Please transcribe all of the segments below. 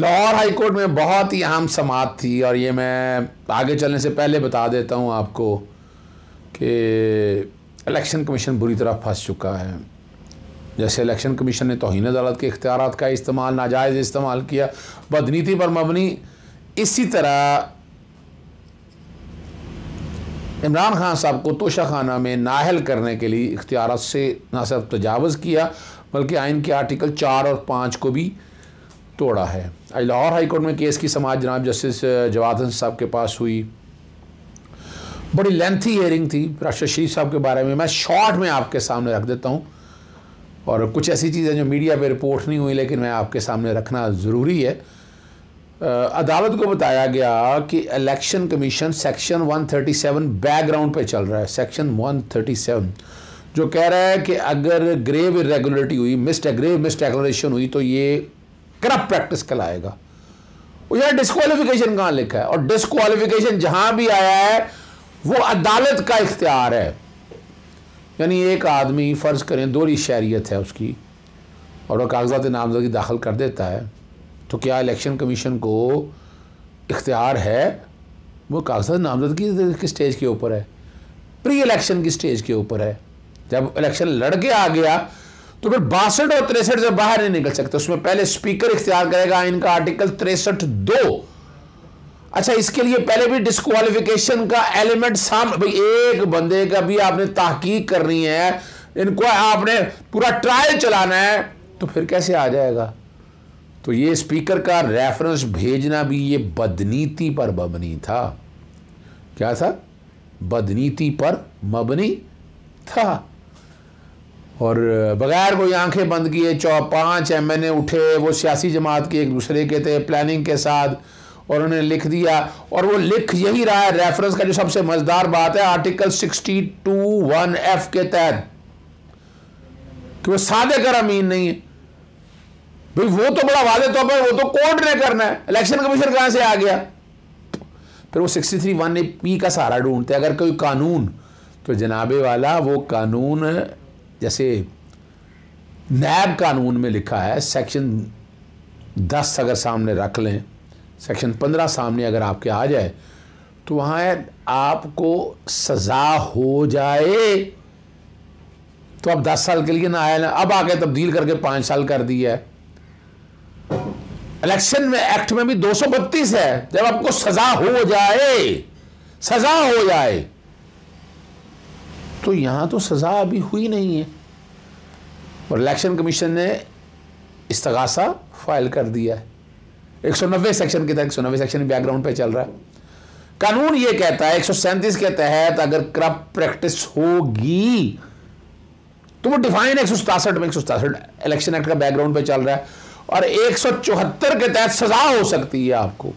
Lahore high court में बहुत ही अहम समात थी और ये मैं आगे चलने से पहले बता देता हूँ आपको कि इलेक्शन कमीशन बुरी तरह फंस चुका है जैसे इलेक्शन कमीशन ने तोहन अदालत के इख्तियार का इस्तेमाल नाजायज़ इस्तेमाल किया बदनीति पर मबनी इसी तरह इमरान खान साहब को तोशा खाना में नाहल करने के लिए इख्तियार से ना सिर्फ तजावज़ किया बल्कि आइन के आर्टिकल चार और पाँच को भी तोड़ा है लाहौर हाई कोर्ट में केस की समाज जनाब जस्टिस जवाद साहब के पास हुई बड़ी लेंथी हेयरिंग थी राष्ट्र शरीफ साहब के बारे में मैं शॉर्ट में आपके सामने रख देता हूँ और कुछ ऐसी चीज़ें जो मीडिया पे रिपोर्ट नहीं हुई लेकिन मैं आपके सामने रखना ज़रूरी है अदालत को बताया गया कि इलेक्शन कमीशन सेक्शन 137 बैकग्राउंड पे चल रहा है सेक्शन 137 जो कह रहा है कि अगर ग्रेव इरेगुलरिटी हुई मिस ग्रेव मिस हुई तो ये करप प्रैक्टिस कहलाएगा यार डिस्कालिफिकेशन कहाँ लिखा है और डिस्कालिफिकेशन जहां भी आया है वो अदालत का इख्तियार है यानी एक आदमी फ़र्ज़ करें दोहरी शहरीत है उसकी और वह कागजात नामजदगी दाखिल कर देता है तो क्या इलेक्शन कमीशन को इख्तियार है वो कागजात नामजदगी किस स्टेज के ऊपर है प्री इलेक्शन की स्टेज के ऊपर है जब इलेक्शन लड़के आ गया तो फिर बासठ और तिरसठ से बाहर नहीं निकल सकते उसमें पहले स्पीकर इख्तियार करेगा इनका आर्टिकल तिरसठ दो अच्छा इसके लिए पहले भी डिस्कालिफिकेशन का एलिमेंट साम एक बंदे का भी आपने तहकीक करनी है इनको आपने पूरा ट्रायल चलाना है तो फिर कैसे आ जाएगा तो ये स्पीकर का रेफरेंस भेजना भी ये बदनीति पर मबनी था क्या था बदनीति पर मबनी था और बगैर कोई आंखें बंद किए चौ पाँच एम एन ए उठे वो सियासी जमात के एक दूसरे के थे प्लानिंग के साथ और उन्होंने लिख दिया और वो लिख यही रहा है रेफरेंस का जो सबसे मज़ेदार बात है article sixty two one F के तहत कि वो सादे कर अमीन नहीं है भाई वो तो बड़ा वादे तौर पर वो तो कोर्ट ने करना है इलेक्शन कमीशन कहां से आ गया फिर वो sixty three one A P का सहारा ढूंढते अगर कोई कानून तो जनाबे वाला वो कानून जैसे नैब कानून में लिखा है सेक्शन दस अगर सामने रख लें सेक्शन पंद्रह सामने अगर आपके आ जाए तो वहाँ है आपको सज़ा हो जाए तो अब दस साल के लिए ना आया ना अब आगे तब्दील करके पांच साल कर दिया है इलेक्शन में एक्ट में भी दो सौ बत्तीस है जब आपको सज़ा हो जाए सज़ा हो जाए तो यहाँ तो सज़ा अभी हुई नहीं है और इलेक्शन कमीशन ने इस्तगासा फाइल कर दिया है एक सौ नब्बे सेक्शन के तहत एक सौ नब्बे सेक्शन बैकग्राउंड पे चल रहा है कानून ये कहता है एक सौ सैंतीस के तहत अगर क्रप प्रैक्टिस होगी तो वो डिफाइन एक सौ सतासठ में एक सौ सतासठ इलेक्शन एक्ट का बैकग्राउंड पे चल रहा है और एक सौ चौहत्तर के तहत सजा हो सकती है आपको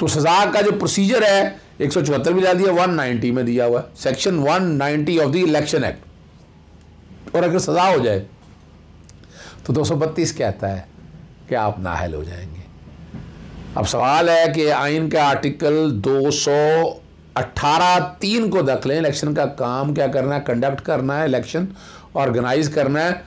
तो सजा का जो प्रोसीजर है एक सौ चौहत्तर में डाल दिया वन नाइन्टी में दिया हुआ है section one ninety of the election act और अगर सजा हो जाए तो दो सौ बत्तीस कहता है कि आप नाहल हो जाएंगे अब सवाल है कि आइन का आर्टिकल दो सौ अट्ठारह तीन को दख लें इलेक्शन का काम क्या करना है कंडक्ट करना है इलेक्शन ऑर्गेनाइज करना है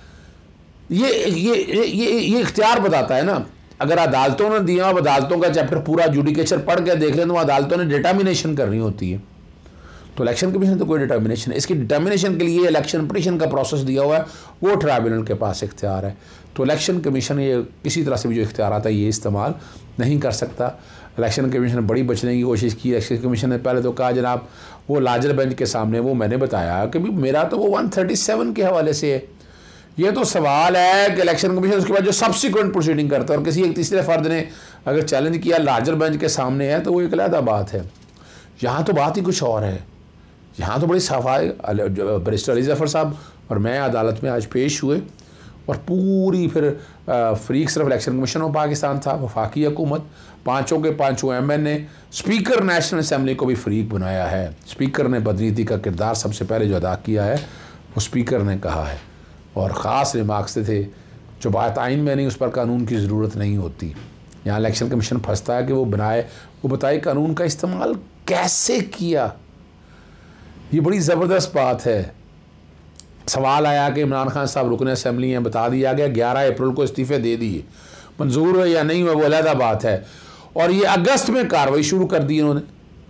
ये ये ये ये, ये इख्तियार बताता है ना अगर अदालतों ने दिया अब अदालतों का चैप्टर पूरा जुडिकेशन पढ़ के देख लें तो अदालतों ने डिटर्मिनेशन करनी होती है तो इलेक्शन कमीशन तो कोई डिटर्मिनेशन इसकी डिटर्मिनेशन के लिए इलेक्शन पटिशन का प्रोसेस दिया हुआ है वो ट्राइब्यूनल के पास इख्तियार है तो इलेक्शन कमीशन ये किसी तरह से भी जो इख्तियार आता है ये इस्तेमाल नहीं कर सकता इलेक्शन कमीशन ने बड़ी बचने की कोशिश की इलेक्शन कमीशन ने पहले तो कहा जनाब वो लाजर बेंच के सामने वो मैंने बताया कि मेरा तो वो सेवन के हवाले से है ये तो सवाल है कि इलेक्शन कमीशन उसके बाद जो सब्सिक्वेंट प्रोसीडिंग करता है और किसी एक तीसरे फर्द ने अगर चैलेंज किया लार्जर बेंच के सामने है तो वो एक अलहदा बात है यहाँ तो बात ही कुछ और है यहाँ तो बड़ी सफाई बरिस्टर अली जफ़र साहब और मैं अदालत में आज पेश हुए और पूरी फिर फ्रीक सिर्फ इलेक्शन कमीशन ऑफ पाकिस्तान था वफाकी हुकूमत पाँचों के पाँचों M N A speaker national assembly को भी फ्रीक बनाया है स्पीकर ने बदनीति का किरदार सबसे पहले जो अदा किया है वो स्पीकर ने कहा है और ख़ास रिमार्क्स थे जो बात आइन में नहीं उस पर कानून की ज़रूरत नहीं होती यहाँ इलेक्शन कमीशन फंसता है कि वो बनाए वो बताए कानून का इस्तेमाल कैसे किया ये बड़ी ज़बरदस्त बात है सवाल आया कि इमरान खान साहब रुकन असम्बली हैं बता दिया गया ग्यारह अप्रैल को इस्तीफ़े दे दिए मंजूर है या नहीं हुआ वो अलहदा बात है और ये अगस्त में कार्रवाई शुरू कर दी इन्होंने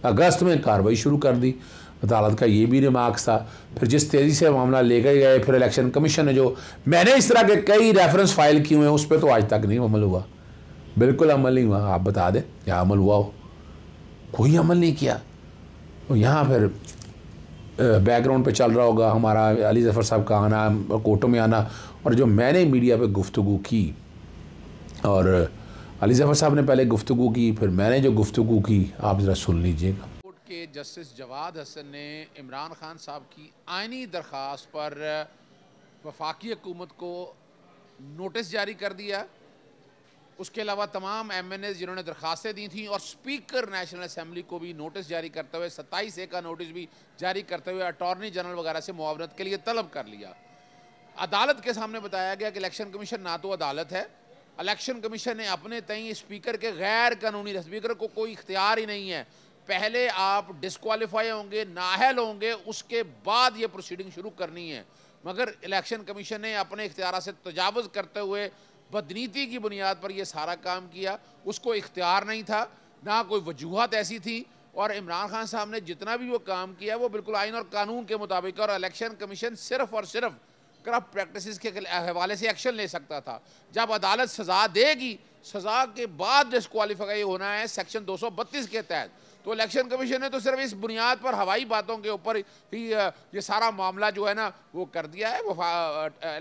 अगस्त में कार्रवाई शुरू कर दी अदालत का ये भी रिमार्क्स था फिर जिस तेज़ी से मामला लेकर गए फिर इलेक्शन कमीशन ने जो मैंने इस तरह के कई रेफरेंस फाइल किए हुए हैं उस पर तो आज तक नहीं अमल हुआ बिल्कुल अमल नहीं हुआ आप बता दें क्या अमल हुआ हो कोई अमल नहीं किया और तो यहाँ फिर बैकग्राउंड पे चल रहा होगा हमारा अली जफ़र साहब का आना कोर्टों में आना और जो मैंने मीडिया पे गुफ्तु की और अली जफ़र साहब ने पहले गुफ्तु की फिर मैंने जो गुफ्तु की आप ज़रा सुन लीजिएगा कि जस्टिस जवाद हसन ने इमरान खान साहब की आइनी दरख्वास पर वफाकी हकूमत को नोटिस जारी कर दिया उसके अलावा तमाम एम एन एज जिन्होंने दरख्वास्तें दी थी और स्पीकर नेशनल असम्बली को भी नोटिस जारी करते हुए सत्ताईस ए का नोटिस भी जारी करते हुए अटॉर्नी जनरल वगैरह से मुआवरत के लिए तलब कर लिया अदालत के सामने बताया गया कि इलेक्शन कमीशन ना तो अदालत है इलेक्शन कमीशन ने अपने तय स्पीकर के गैर कानूनी स्पीकर को कोई इख्तियार ही नहीं है पहले आप डिसक्वालीफाई होंगे नाहल होंगे उसके बाद ये प्रोसीडिंग शुरू करनी है मगर इलेक्शन कमीशन ने अपने इख्तियार से तजावज़ करते हुए बदनीति की बुनियाद पर यह सारा काम किया उसको इख्तियार नहीं था ना कोई वजूहत ऐसी थी और इमरान खान साहब ने जितना भी वो काम किया वो बिल्कुल आइन और कानून के मुताबिक और इलेक्शन कमीशन सिर्फ और सिर्फ करप्ट प्रैक्टिस के हवाले से एक्शन ले सकता था जब अदालत सज़ा देगी सज़ा के बाद डिसक्वालीफाई होना है सेक्शन 232 के तहत तो इलेक्शन कमीशन ने तो सिर्फ इस बुनियाद पर हवाई बातों के ऊपर ही ये सारा मामला जो है ना वो कर दिया है वो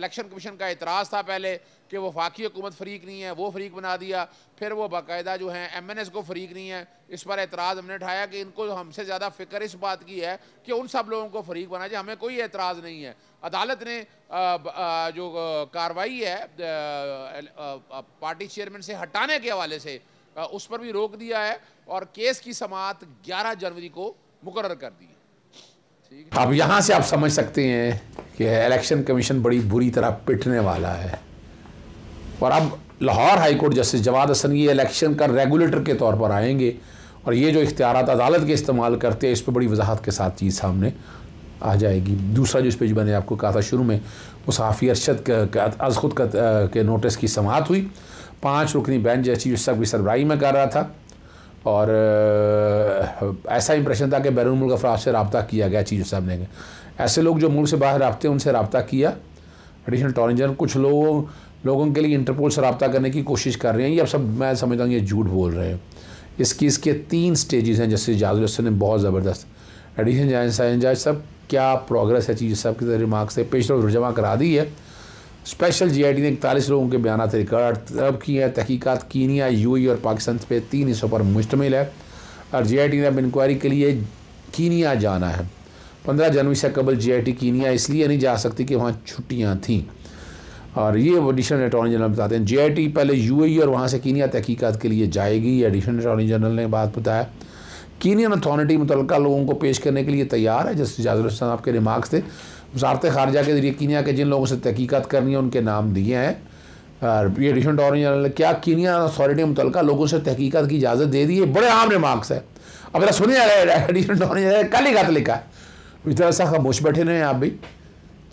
इलेक्शन कमीशन का एतराज़ था पहले कि वफाकी हुकूमत फरीक नहीं है वो फरीक बना दिया फिर वो बाकायदा जो है एम एन एस को फरीक नहीं है इस पर एतराज़ हमने उठाया कि इनको हमसे ज़्यादा फ़िक्र इस बात की है कि उन सब लोगों को फरीक बना जाए हमें कोई एतराज़ नहीं है अदालत ने जो कार्रवाई है पार्टी चेयरमैन से हटाने के हवाले से उस पर भी रोक दिया है और केस की समात 11 जनवरी को मुकर कर दी है अब यहां से आप समझ सकते हैं कि इलेक्शन कमीशन बड़ी बुरी तरह पिटने वाला है और अब लाहौर हाईकोर्ट जस्टिस जवाद हसन ये इलेक्शन का रेगुलेटर के तौर पर आएंगे और ये जो इख्तियार अदालत के इस्तेमाल करते हैं इस पर बड़ी वजाहत के साथ चीज़ सामने आ जाएगी दूसरा जो इस पर मैंने आपको कहा था शुरू में वो साफ़ी अरशद अज खुद का के नोटिस की समात हुई पाँच रुकनी बेंच अचीव सब की सरबराही में कर रहा था और ऐसा इंप्रेशन था कि बैरून मुल्क अफराज से रबता किया गया चीज साहब ने ऐसे लोग जो मुल्क से बाहर रबते उनसे रबता किया एडिशनल टॉरेंजर कुछ लोगों लोगों के लिए इंटरपोल से रबता करने की कोशिश कर रहे हैं ये अब सब मैं समझता हूँ ये झूठ बोल रहे हैं इसकी इसके तीन स्टेजेस हैं जैसे जाजुल ने बहुत ज़बरदस्त एडिशनल जज साहब क्या प्रोग्रेस है चीज़ साहब की रिमार्क तो से पेश तो जमा करा दी है स्पेशल जीआईडी ने इकतालीस लोगों के बयान रिकॉर्ड तलब किए हैं तहकीकत कीनिया यूएई और पाकिस्तान पे तीन हिस्सों पर मुश्तमिल है और जीआईटी ने अब इंक्वायरी के लिए कीनिया जाना है पंद्रह जनवरी से कबल जीआईटी कीनिया इसलिए नहीं जा सकती कि वहाँ छुट्टियाँ थीं और ये एडिशनल अटॉर्नी जनरल बताते हैं टी पहले यूएई और वहाँ से कीनिया तहकीकत के लिए जाएगी एडिशनल अटॉर्नी जनरल ने बात बताया कीनियन अथॉरिटी मुतल लोगों को पेश करने के लिए तैयार है जैसे जाजुल आपके रिमार्क्स थे वजारत खारजा के जरिए कीनिया के जिन लोगों से तहकीकत करनी है उनके नाम दिए हैं ये एडिशन टॉर्न क्या कीनिया अथॉरिटी मुतल लोगों से तहकीकत की इजाज़त दे दी है बड़े आम रिमार्क्स है अब जरा सुनिए एडिशन कल ही खत लिखा है इस तरह से खामोश बैठे रहे हैं आप भी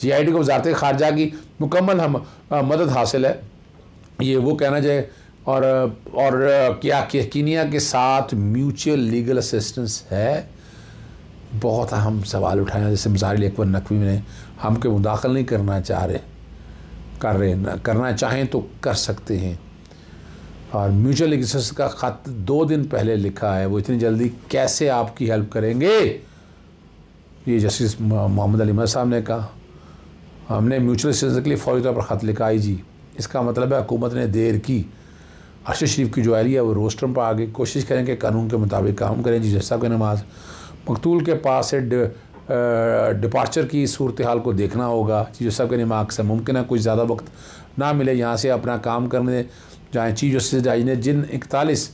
जी आई टी को वजारत खारजा की मुकम्मल हम मदद हासिल है ये वो कहना चाहे और और क्या कीनिया के साथ म्यूचुअल लीगल असिस्टेंस है बहुत अहम सवाल उठाया जैसे मजार अकबर नकवी ने हम के मुदाखल नहीं करना चाह रहे कर रहे करना चाहें तो कर सकते हैं और म्यूचुअल एग्जिस्टेंस का ख़त दो दिन पहले लिखा है वो इतनी जल्दी कैसे आपकी हेल्प करेंगे ये जस्टिस मोहम्मद अली मर साहब ने कहा हमने म्यूचुअल एग्जिस्टेंस के लिए फौरी तौर पर ख़त लिखाई जी इसका मतलब है हुकूमत ने देर की अरशद शरीफ की जो अहली है वो रोस्टर पर आ गई कोशिश करें कि कानून के मुताबिक काम करें जी जैसा की नमाज मकतूल के पास से डिपार्चर की सूरत हाल को देखना होगा चीज़ के निमाक से मुमकिन है कुछ ज़्यादा वक्त ना मिले यहाँ से अपना काम करने जाएँ चीज़ जस्टिस जाए ने जिन इकतालीस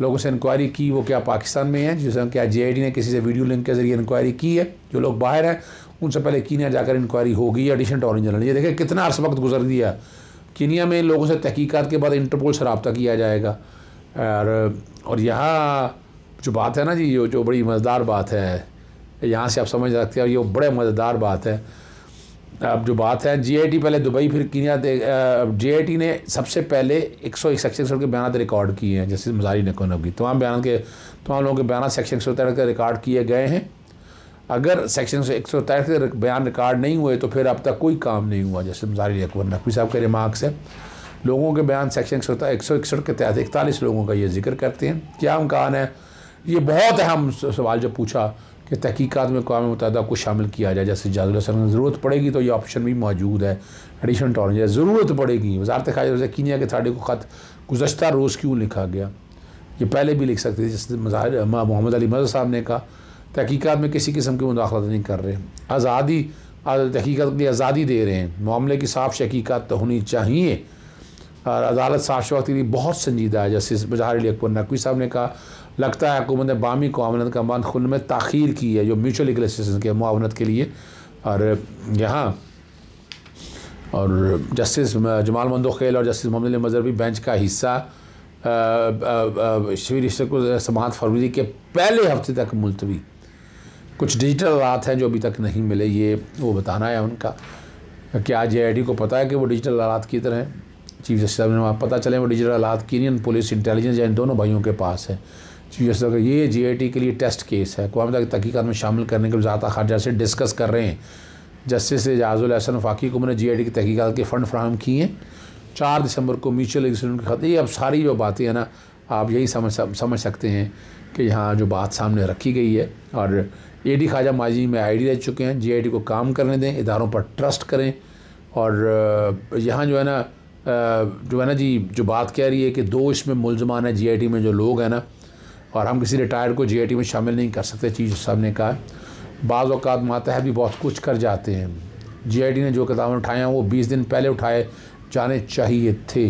लोगों से इंक्वायरी की वो क्या पाकिस्तान में हैं जिसमें क्या जे ने किसी से वीडियो लिंक के ज़रिए इंक्वायरी की है जो लोग बाहर हैं उनसे पहले कीनिया जाकर इंक्वायरी होगी एडिशन ऑर्नी ये देखिए कितना अर्स वक्त गुजर दिया कीनिया में लोगों से तहकीकत के बाद इंटरपोल से रबता किया जाएगा और और यहाँ जो बात है ना जी जो जो बड़ी मज़ेदार बात है यहाँ से आप समझ सकते और ये बड़े मज़ेदार बात है अब जो बात है जीआईटी पहले दुबई फिर कीनिया जीआईटी ने सबसे पहले एक सौ सेक्शन के बयान रिकॉर्ड किए हैं जैसे मजारी नकोनब होगी तमाम बयान के तमाम लोगों के बयान सेक्शन एक सौ के रिकॉर्ड किए गए हैं अगर सेक्शन एक सौ के बयान रिकॉर्ड नहीं हुए तो फिर अब तक कोई काम नहीं हुआ जैसे मजारी अकबर नकवी साहब के रिमार्क्स है लोगों के बयान सेक्शन एक सौ इकसठ के तहत इकतालीस लोगों का ये जिक्र करते हैं क्या अमकान है ये बहुत अहम सवाल जो पूछा कि तहकीकत में कौम मुतहदा को शामिल किया जाए जैसे जाजर ज़रूरत पड़ेगी तो ये ऑप्शन भी मौजूद है एडिशन टॉर्न ज़रूरत पड़ेगी वजारत खारजा कीनिया कि साढ़े को ख़त गुजशत रोज़ क्यों लिखा गया ये पहले भी लिख सकते थे जैसे मोहम्मद अली मजर साहब ने कहा तहकीक़त में किसी किस्म की मुदाखलत नहीं कर रहे आज़ादी तहकीकत के लिए आज़ादी दे रहे हैं मामले की साफ शकीकत तो होनी चाहिए और अदालत साफ शवा के लिए बहुत संजीदा है जैसे बजहार अली अकबर नकवी साहब ने कहा लगता है हुकूमत ने बामी मामलत का मान खुल में तखीर की है जो म्यूचुअल इग्लेसन के मुआवनत के लिए और यहाँ और जस्टिस जमाल मंदोखेल और जस्टिस मोहम्मद मजहबी बेंच का हिस्सा uh, uh, uh, शिविर को समात फरवरी के पहले हफ्ते तक मुलतवी कुछ डिजिटल रात हैं जो अभी तक नहीं मिले ये वो बताना है उनका कि आज जे को पता है कि वो डिजिटल आलात की तरह हैं चीफ जस्टिस साहब ने वहाँ पता चले वो डिजिटल आलात की नहीं पुलिस इंटेलिजेंस इन दोनों भाइयों के पास है जैसे अगर ये टी के लिए टेस्ट केस है कौम तक तहकीकत में शामिल करने के ज़्यादा खारजा से डिस्कस कर रहे हैं जस्टिस एजाजुल अहसन फाकी को मैंने जी की तहकीकत के फ़ंड फ्राहम किए हैं चार दिसंबर को म्यूचुअल एक्सीडेंट के खाते ये अब सारी जो बातें हैं ना आप यही समझ समझ सकते हैं कि यहाँ जो बात सामने रखी गई है और ए डी ख्वाजा माजी में आई डी रह चुके हैं जी आई टी को काम करने दें इदारों पर ट्रस्ट करें और यहाँ जो है ना जो है ना जी जो बात कह रही है कि दो इसमें मुलजमान है जी आई टी में जो लोग हैं ना और हम किसी रिटायर्ड को जी में शामिल नहीं कर सकते चीज़ साहब ने कहा बाज़ अवत है भी बहुत कुछ कर जाते हैं जी ने जो किताबें उठाए वो बीस दिन पहले उठाए जाने चाहिए थे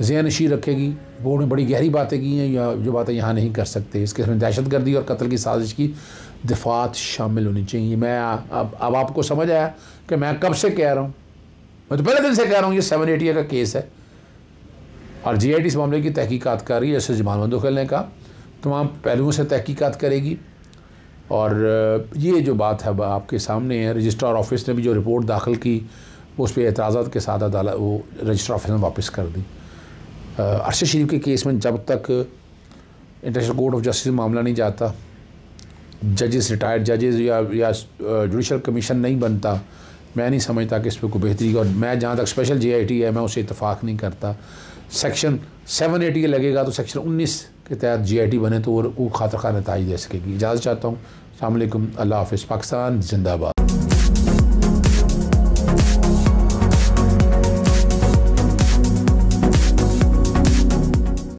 जहन नशी रखेगी वो उन्होंने बड़ी गहरी बातें की हैं या जो बातें यहाँ नहीं कर सकते इसके इसमें दहशत गर्दी और कत्ल की साजिश की दिफात शामिल होनी चाहिए मैं अब अब आपको समझ आया कि मैं कब से कह रहा हूँ मैं तो पहले दिन से कह रहा हूँ ये सेवन एटी का केस है और जी आई टी इस मामले की तहकीकत कर रही है जैसे जमान मंदोखल ने कहा तमाम पहलुओं से तहकीकत करेगी और ये जो बात है आपके सामने है रजिस्ट्रार ऑफिस ने भी जो रिपोर्ट दाखिल की उस पर एतराज़ा के साथ अदालत वो रजिस्टर ऑफिस ने वापस कर दी अरशद शरीफ के केस में जब तक इंटरनेशनल कोर्ट ऑफ जस्टिस मामला नहीं जाता जजेस रिटायर्ड जजेस या या जुडिशल कमीशन नहीं बनता मैं नहीं समझता कि इस पर कोई बेहतरी और मैं जहाँ तक स्पेशल जे है मैं उसे इतफाक़ नहीं करता सेक्शन सेवन एटी लगेगा तो सेक्शन उन्नीस के तहत जीआईटी बने तो वो खातर खा नतज दे सकेगी इजाज़त चाहता हूँ अल्लाह हाफ़ पाकिस्तान जिंदाबाद